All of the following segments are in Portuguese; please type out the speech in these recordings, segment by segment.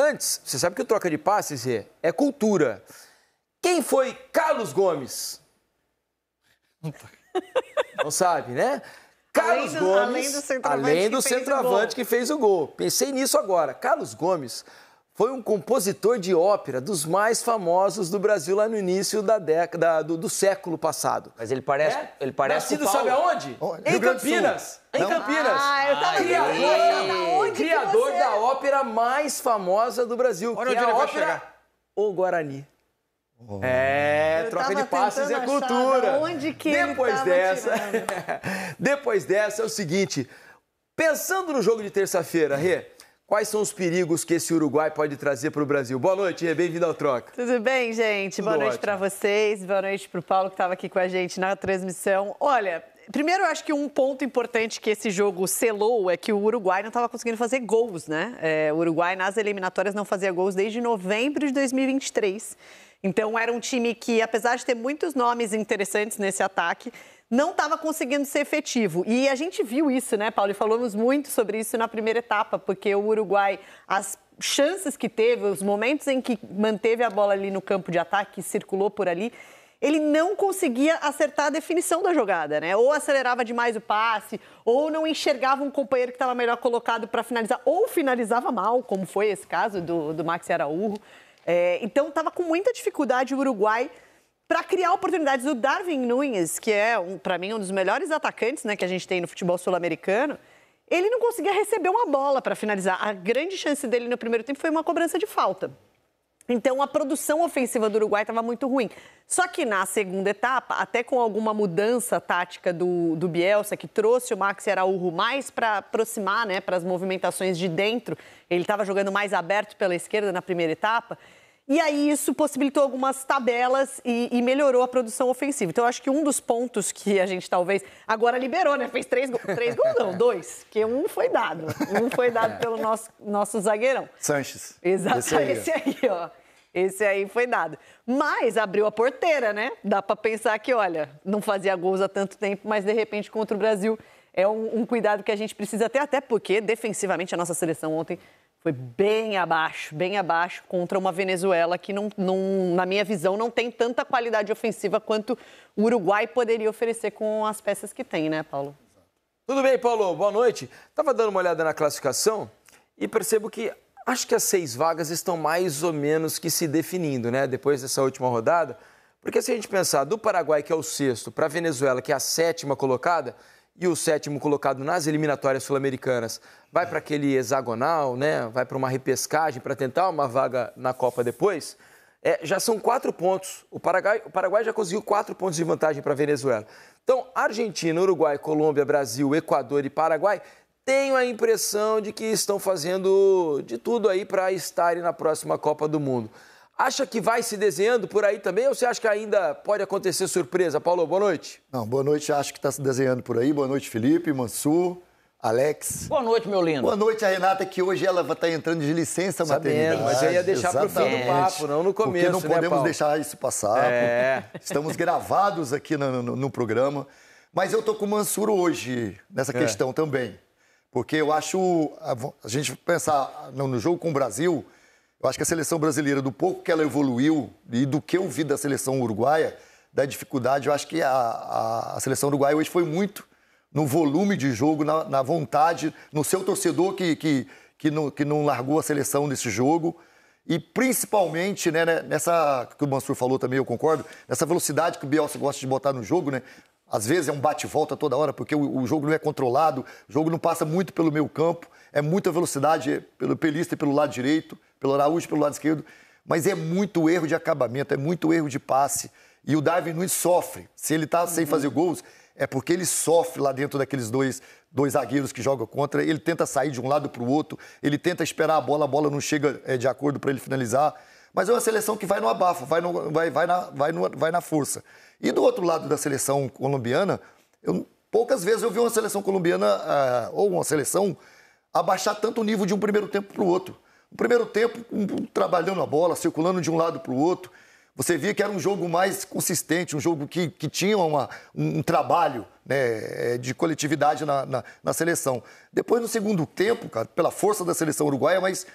Antes, você sabe que o troca de passes é, é cultura. Quem foi Carlos Gomes? Não sabe, né? Carlos além do, Gomes, além do centroavante, além do que, centroavante fez que fez o gol. Pensei nisso agora. Carlos Gomes foi um compositor de ópera dos mais famosos do Brasil lá no início da década do, do século passado. Mas ele parece, é? ele parece Nascido sabe aonde? Onde? Em Campinas. Em Campinas. Ah, eu tava criador, da, criador é? da ópera mais famosa do Brasil, Olha que é a ópera O Guarani. Oh. É, eu troca de passos e a cultura. Onde que depois dessa, depois dessa é o seguinte, pensando no jogo de terça-feira, Rê, Quais são os perigos que esse Uruguai pode trazer para o Brasil? Boa noite, bem-vindo ao Troca. Tudo bem, gente? Tudo boa noite para vocês, boa noite para o Paulo que estava aqui com a gente na transmissão. Olha, Primeiro, eu acho que um ponto importante que esse jogo selou é que o Uruguai não estava conseguindo fazer gols, né? É, o Uruguai nas eliminatórias não fazia gols desde novembro de 2023. Então, era um time que, apesar de ter muitos nomes interessantes nesse ataque, não estava conseguindo ser efetivo. E a gente viu isso, né, Paulo? E falamos muito sobre isso na primeira etapa, porque o Uruguai, as chances que teve, os momentos em que manteve a bola ali no campo de ataque, circulou por ali, ele não conseguia acertar a definição da jogada, né? Ou acelerava demais o passe, ou não enxergava um companheiro que estava melhor colocado para finalizar, ou finalizava mal, como foi esse caso do, do Maxi Araújo. É, então, estava com muita dificuldade o Uruguai para criar oportunidades. O Darwin Nunes, que é, um, para mim, um dos melhores atacantes né, que a gente tem no futebol sul-americano, ele não conseguia receber uma bola para finalizar. A grande chance dele no primeiro tempo foi uma cobrança de falta. Então a produção ofensiva do Uruguai estava muito ruim. Só que na segunda etapa, até com alguma mudança tática do, do Bielsa, que trouxe o Max Araújo mais para aproximar, né, para as movimentações de dentro, ele estava jogando mais aberto pela esquerda na primeira etapa. E aí isso possibilitou algumas tabelas e, e melhorou a produção ofensiva. Então, acho que um dos pontos que a gente talvez agora liberou, né? Fez três gols. Três gols não, dois. Porque um foi dado. Um foi dado é. pelo nosso, nosso zagueirão. Sanches. Exatamente. Esse aí, esse aí ó. Esse aí foi dado. Mas abriu a porteira, né? Dá para pensar que, olha, não fazia gols há tanto tempo, mas de repente contra o Brasil é um, um, cuidado que a gente precisa ter, até porque defensivamente a nossa seleção ontem foi bem abaixo, bem abaixo contra uma Venezuela que, não, não, na minha visão, não tem tanta qualidade ofensiva quanto o Uruguai poderia oferecer com as peças que tem, né, Paulo? Tudo bem, Paulo? Boa noite. Estava dando uma olhada na classificação e percebo que acho que as seis vagas estão mais ou menos que se definindo, né, depois dessa última rodada. Porque se a gente pensar do Paraguai, que é o sexto, para a Venezuela, que é a sétima colocada, e o sétimo colocado nas eliminatórias sul-americanas vai para aquele hexagonal, né? vai para uma repescagem para tentar uma vaga na Copa depois, é, já são quatro pontos. O Paraguai, o Paraguai já conseguiu quatro pontos de vantagem para a Venezuela. Então, Argentina, Uruguai, Colômbia, Brasil, Equador e Paraguai tenho a impressão de que estão fazendo de tudo aí para estarem na próxima Copa do Mundo. Acha que vai se desenhando por aí também ou você acha que ainda pode acontecer surpresa? Paulo, boa noite. Não, boa noite, acho que está se desenhando por aí. Boa noite, Felipe, Mansur, Alex. Boa noite, meu lindo. Boa noite a Renata, que hoje ela está entrando de licença Sabendo, maternidade. mas eu ia deixar para o fim do papo, não no começo, Porque não né, podemos deixar isso passar. É. Estamos gravados aqui no, no, no, programa. Mas eu estou com o Mansur hoje nessa é. questão é. também. Porque eu acho, a, a gente pensar no, no jogo com o Brasil... Eu acho que a seleção brasileira, do pouco que ela evoluiu e do que eu vi da seleção uruguaia, da dificuldade, eu acho que a, a, a seleção uruguaia hoje foi muito no volume de jogo, na, na vontade, no seu torcedor que, que, que, não, que não largou a seleção nesse jogo. E principalmente né, né nessa que o Mansur falou também, eu concordo, nessa velocidade que o Bielsa gosta de botar no jogo, né? Às vezes é um bate-volta toda hora, porque o, o, jogo não é controlado, o jogo não passa muito pelo meu campo, é muita velocidade pelo pelista e pelo lado direito, pelo Araújo pelo lado esquerdo, mas é muito erro de acabamento, é muito erro de passe. E o Darwin Nunes sofre. Se ele está uhum. sem fazer gols, é porque ele sofre lá dentro daqueles dois, dois zagueiros que jogam contra. Ele tenta sair de um lado para o outro, ele tenta esperar a bola, a bola não chega é, de acordo para ele finalizar. Mas é uma seleção que vai no abafo, vai, no, vai, vai, na, vai, no, vai na força. E do outro lado da seleção colombiana, eu, poucas vezes eu vi uma seleção colombiana ah, ou uma seleção abaixar tanto o nível de um primeiro tempo para o outro. O primeiro tempo, um, trabalhando a bola, circulando de um lado para o outro. Você via que era um jogo mais consistente, um jogo que, que tinha uma, um, trabalho né, eh, de coletividade na, na, na seleção. Depois, no segundo tempo, cara, pela força da seleção uruguaia, mas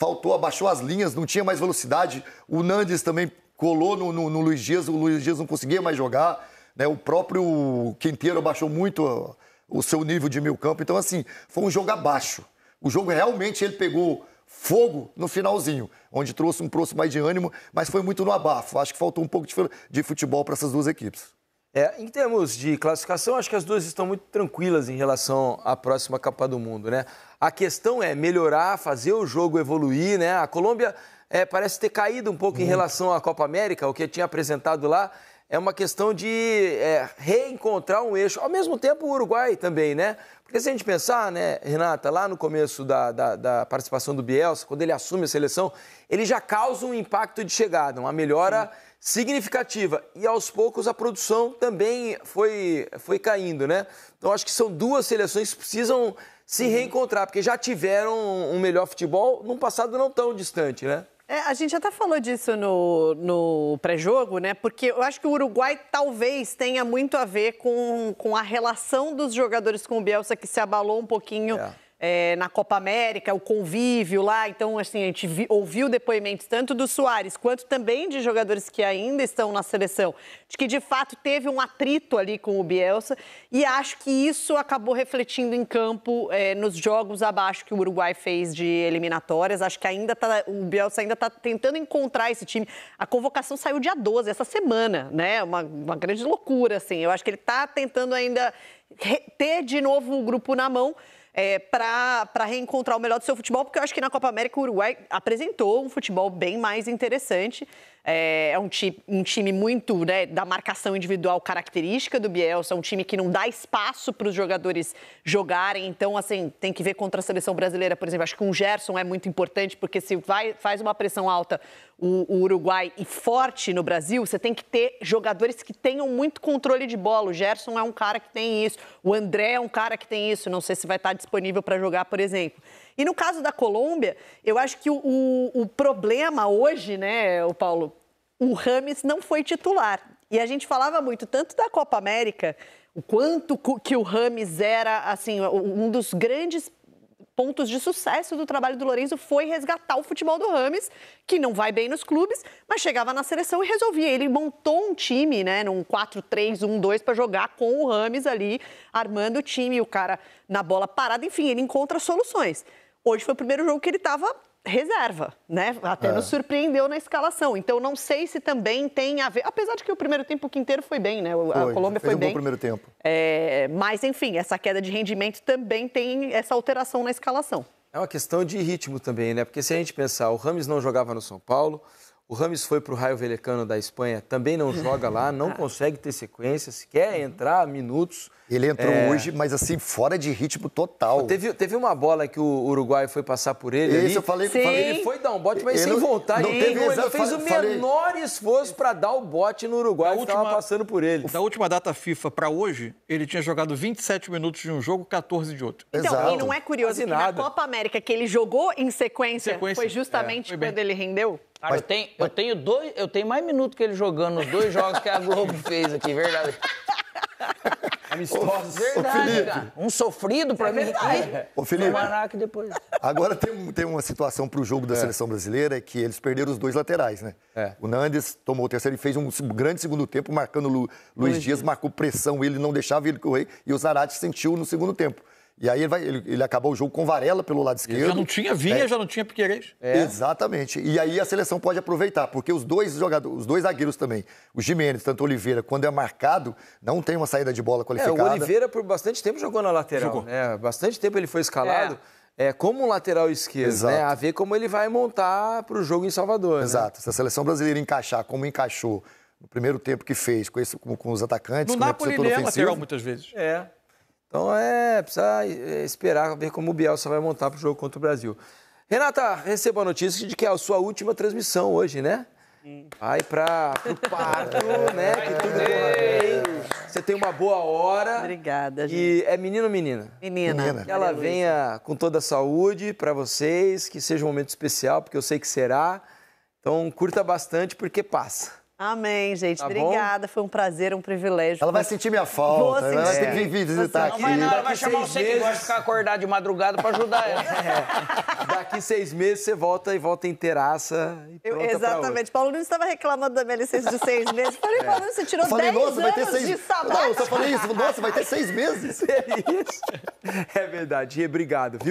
faltou, abaixou as linhas, não tinha mais velocidade. O Nandes também colou no, no, no Luiz Dias, o Luiz Dias não conseguia mais jogar. Né? O próprio Quinteiro abaixou muito uh, o seu nível de meio campo. Então, assim, foi um jogo abaixo. O jogo realmente ele pegou fogo no finalzinho, onde trouxe um trouxe mais de ânimo, mas foi muito no abafo. Acho que faltou um pouco de futebol para essas duas equipes. É, em termos de classificação, acho que as duas estão muito tranquilas em relação à próxima Copa do Mundo, né? A questão é melhorar, fazer o jogo evoluir, né? A Colômbia é, parece ter caído um pouco muito. em relação à Copa América, o que tinha apresentado lá, é uma questão de é, reencontrar um eixo. Ao mesmo tempo, o Uruguai também, né? Porque se a gente pensar, né, Renata, lá no começo da, da, da participação do Bielsa, quando ele assume a seleção, ele já causa um impacto de chegada, uma melhora Sim. significativa. E aos poucos a produção também foi, foi caindo, né? Então acho que são duas seleções que precisam se uhum. reencontrar, porque já tiveram um melhor futebol num passado não tão distante, né? É, a gente até falou disso no, no pré-jogo, né? Porque eu acho que o Uruguai talvez tenha muito a ver com, com a relação dos jogadores com o Bielsa, que se abalou um pouquinho. É é, na Copa América, o convívio lá. Então, assim, a gente vi, ouviu depoimentos tanto do Soares quanto também de jogadores que ainda estão na seleção, de que de fato teve um atrito ali com o Bielsa. E acho que isso acabou refletindo em campo é, nos jogos abaixo que o Uruguai fez de eliminatórias. Acho que ainda tá, o Bielsa ainda está tentando encontrar esse time. A convocação saiu dia 12, essa semana, né? Uma, uma grande loucura, assim. Eu acho que ele está tentando ainda ter de novo o grupo na mão é, para reencontrar o melhor do seu futebol, porque eu acho que na Copa América o Uruguai apresentou um futebol bem mais interessante. É, é, um, ti, um time muito né, da marcação individual característica do Bielsa, é um time que não dá espaço para os jogadores jogarem. Então, assim, tem que ver contra a seleção brasileira, por exemplo. Acho que um Gerson é muito importante, porque se vai, faz uma pressão alta o, o Uruguai e forte no Brasil, você tem que ter jogadores que tenham muito controle de bola. O Gerson é um cara que tem isso, o André é um cara que tem isso. Não sei se vai estar disponível para jogar, por exemplo. E no caso da Colômbia, eu acho que o, o, o problema hoje, né, o Paulo, o Rames não foi titular. E a gente falava muito tanto da Copa América, o quanto que o Rames era assim um dos grandes pontos de sucesso do trabalho do Lourenço foi resgatar o futebol do Rames, que não vai bem nos clubes, mas chegava na seleção e resolvia. Ele montou um time, né, num 4-3-1-2 para jogar com o Rames ali, armando o time, o cara na bola parada, enfim, ele encontra soluções. Hoje foi o primeiro jogo que ele estava reserva, né? Até é. nos surpreendeu na escalação. Então não sei se também tem a ver, apesar de que o primeiro tempo o inteiro foi bem, né? A foi, Colômbia foi um bem. Bom primeiro tempo. É, mas enfim, essa queda de rendimento também tem essa alteração na escalação. É uma questão de ritmo também, né? Porque se a gente pensar, o Rames não jogava no São Paulo, o Rames foi para o Raio Velecano da Espanha, também não joga lá, não ah. consegue ter sequências, quer uhum. entrar minutos. Ele entrou é... hoje, mas assim, fora de ritmo total. Teve, teve uma bola que o Uruguai foi passar por ele. Isso, ali. eu falei, Sim. Ele foi dar um bote, mas ele sem voltar. vontade. Não teve, ele não fez o menor esforço para dar o bote no Uruguai, que estava passando por ele. Da última data FIFA para hoje, ele tinha jogado 27 minutos de um jogo, 14 de outro. Então, Exato. e não é curioso que nada. na Copa América, que ele jogou em sequência, sequência foi é, justamente é, foi quando ele rendeu? Cara, mas, eu, tenho, mas... eu tenho dois, eu tenho mais minuto que ele jogando nos dois jogos que a Globo fez aqui, verdade. Amistosos. Verdade, cara. Um sofrido pra é mim. Verdade. Ô, Felipe. Maraca depois. Agora tem, tem uma situação pro jogo da é. seleção brasileira é que eles perderam os dois laterais, né? É. O Nandes tomou o terceiro e fez um grande segundo tempo, marcando o Lu, Luiz, Luiz Dias, Dias, marcou pressão, ele não deixava ele correr, e o Zarate sentiu no segundo tempo. E aí ele, vai, ele, ele, acabou o jogo com Varela pelo lado esquerdo. Ele é. já não tinha Vinha, já não tinha Piqueires. É. Exatamente. E aí a seleção pode aproveitar, porque os dois jogadores, os dois zagueiros também, o Jimenez, tanto o Oliveira, quando é marcado, não tem uma saída de bola qualificada. É, o Oliveira por bastante tempo jogou na lateral. Jogou. Né? Bastante tempo ele foi escalado. É. é como um lateral esquerdo, né? A ver como ele vai montar para o jogo em Salvador. Né? Exato. Né? Se a seleção brasileira encaixar como encaixou no primeiro tempo que fez, com, esse, com, com os atacantes, no com é Napoli o setor ele ofensivo, lateral muitas vezes. É. Então é, precisa é, esperar ver como o Bielsa vai montar para o jogo contra o Brasil. Renata, receba a notícia de que é a sua última transmissão hoje, né? Sim. Vai para o parto, né? que tudo corra é bem. Você tem uma boa hora. Obrigada, gente. E é menino ou menina? Menina. menina. Que ela venha com toda a saúde para vocês, que seja um momento especial, porque eu sei que será. Então curta bastante, porque passa. Amém, gente. Tá Obrigada. Bom? Foi um prazer, um privilégio. Ela vai sentir minha falta. Né? Sentir. Ela vai ter que vir visitar aqui. Não, mas ela vai chamar você meses... que gosta de ficar acordado de madrugada pra ajudar ela. é. Daqui seis meses você volta e volta inteiraça. E eu, exatamente. Paulo Nunes estava reclamando da minha licença de seis meses. Eu falei, é. Paulo Nunes, você tirou falei, dez nossa, anos seis... de sabão. Não, eu só falei isso. Nossa, vai ter seis meses. É isso. É verdade. E obrigado, viu?